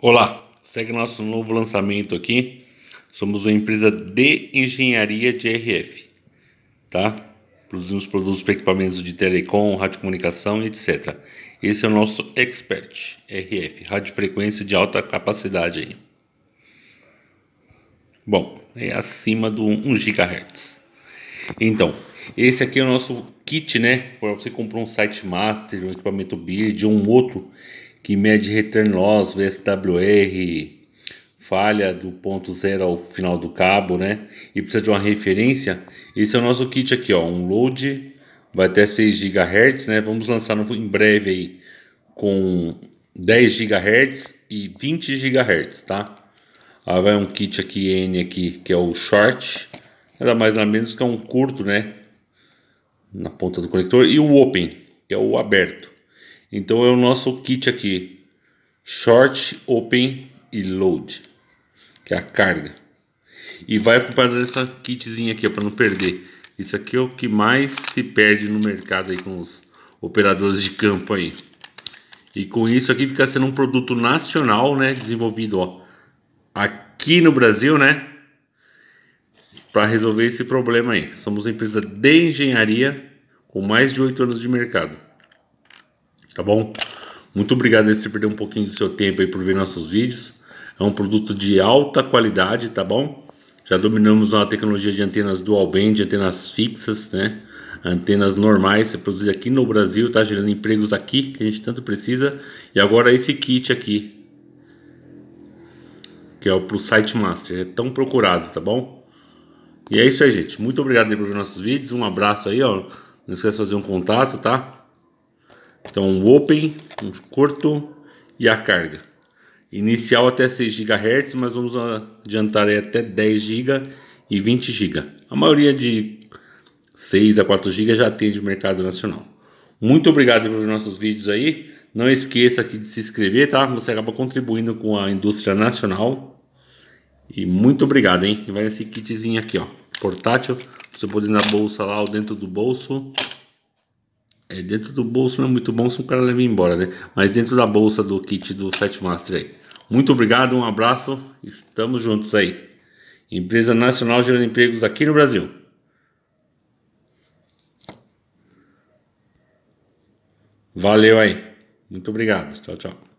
Olá, segue nosso novo lançamento aqui. Somos uma empresa de engenharia de RF, tá? Produzimos produtos para equipamentos de telecom, radiocomunicação e etc. Esse é o nosso expert RF, frequência de alta capacidade aí. Bom, é acima do 1 GHz. Então, esse aqui é o nosso kit, né? Para você comprar um site master, um equipamento build ou um outro que mede return loss, VSWR, falha do ponto zero ao final do cabo, né? E precisa de uma referência. Esse é o nosso kit aqui, ó, um load vai até 6 GHz, né? Vamos lançar em breve aí com 10 GHz e 20 GHz, tá? Aí vai um kit aqui N aqui, que é o short, nada mais nada menos que é um curto, né? Na ponta do conector e o open, que é o aberto. Então é o nosso kit aqui, short, open e load, que é a carga. E vai acompanhado essa kitzinha aqui, para não perder. Isso aqui é o que mais se perde no mercado aí com os operadores de campo aí. E com isso aqui fica sendo um produto nacional, né, desenvolvido ó, aqui no Brasil, né, para resolver esse problema aí. Somos uma empresa de engenharia com mais de oito anos de mercado tá bom? Muito obrigado aí você perder um pouquinho do seu tempo aí por ver nossos vídeos. É um produto de alta qualidade, tá bom? Já dominamos a tecnologia de antenas dual band, antenas fixas, né? Antenas normais, ser produzida aqui no Brasil, tá gerando empregos aqui que a gente tanto precisa. E agora esse kit aqui, que é o pro site master, é tão procurado, tá bom? E é isso aí, gente. Muito obrigado aí por ver nossos vídeos. Um abraço aí, ó. Não esquece de fazer um contato, tá? Então, o open, um curto e a carga. Inicial até 6 GHz, mas vamos adiantar até 10 GB e 20 GB. A maioria de 6 a 4 GB já tem de mercado nacional. Muito obrigado pelos nossos vídeos aí. Não esqueça aqui de se inscrever, tá? Você acaba contribuindo com a indústria nacional. E muito obrigado, hein? vai nesse kitzinho aqui, ó. Portátil, você pode ir na bolsa lá ou dentro do bolso. É, dentro do bolso não é muito bom se o cara leva embora, né? Mas dentro da bolsa do kit do Set Master aí. Muito obrigado, um abraço, estamos juntos aí. Empresa nacional gerando empregos aqui no Brasil. Valeu aí. Muito obrigado. Tchau, tchau.